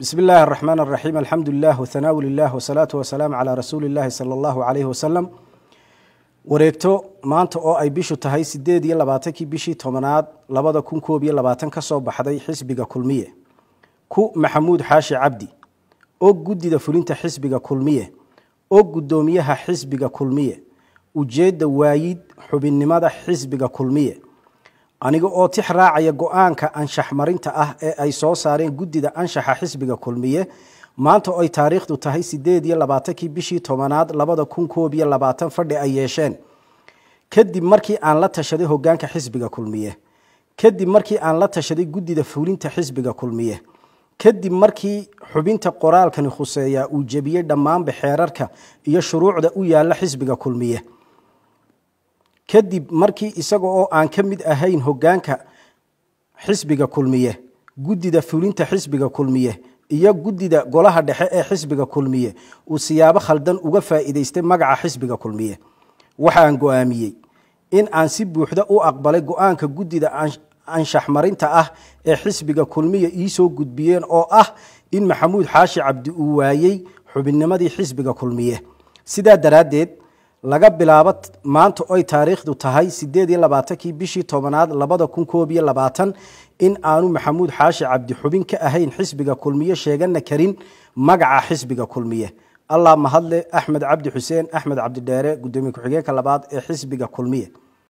bsmi اllahi الرaxmaan الraxiim alxamdu lilah whanaaw lilah wsalaatu wasalaamu calaa rasuuli اllahi salى اllahu alayhi wasalam wareegto maanta oo ay bishu tahay sideed iyo labaatankii bishii tobanaad labada kun koob iyo labaatan ka soo baxday xisbiga kulmiye ku maxamuud xaashi cabdi og guddida fulinta xisbiga kulmiye og guddoomiyaha xisbiga kulmiye ujeedda waayid xubinnimada xisbiga kulmiye aniga oo tix raacaya go-aanka anshax marinta ah ee ay soo saareen guddida anshaxa xisbiga kulmiye maanta oo ay taariikhdu tahay sideed iyo labaatankii bishii tobanaad labada kun koob iyo labaatan fadhi ay yeesheen kadib markii aan la tashaday hogaanka xisbiga kulmiye kadib markii aan la tashaday guddida fulinta xisbiga kulmiye kadib markii xubinta qoraalkani khuseeyaa uu jebiyey dhammaanba xeerarka iyo shuruucda u yaalla xisbiga kulmiye kadib markii isaga oo aan ka mid ahayn hoggaanka xisbiga kulmiye guddida fulinta xisbiga kulmiye iyo guddida golaha dhexe ee xisbiga kulmiye uu siyaabo khaldan uga faa'iidaystay magaca xisbiga kulmiye waxaan go'aamiyey in aan si buuxda u aqbalay go-aanka guddida anshaxmarinta ah ee xisbiga kulmiya iisoo gudbiyeen oo ah in maxamuud xaashi cabdi uu waayey xubinnimadii xisbiga kulmiye sidaa daraaddeed laga bilaabo maanta oy taariikhdu tahay sideed iyo labaatankii bishii tobanaad labada kun koob iyo labaatan in aanu maxamuud xaashi cabdi xubin ka ahayn xisbiga kulmiye sheegana karin magaca xisbiga kulmiye allah mahadle axmed cabdi xuseen axmed cabdidheere guddoomiye ku-xigeenka labaad ee xisbiga kulmiye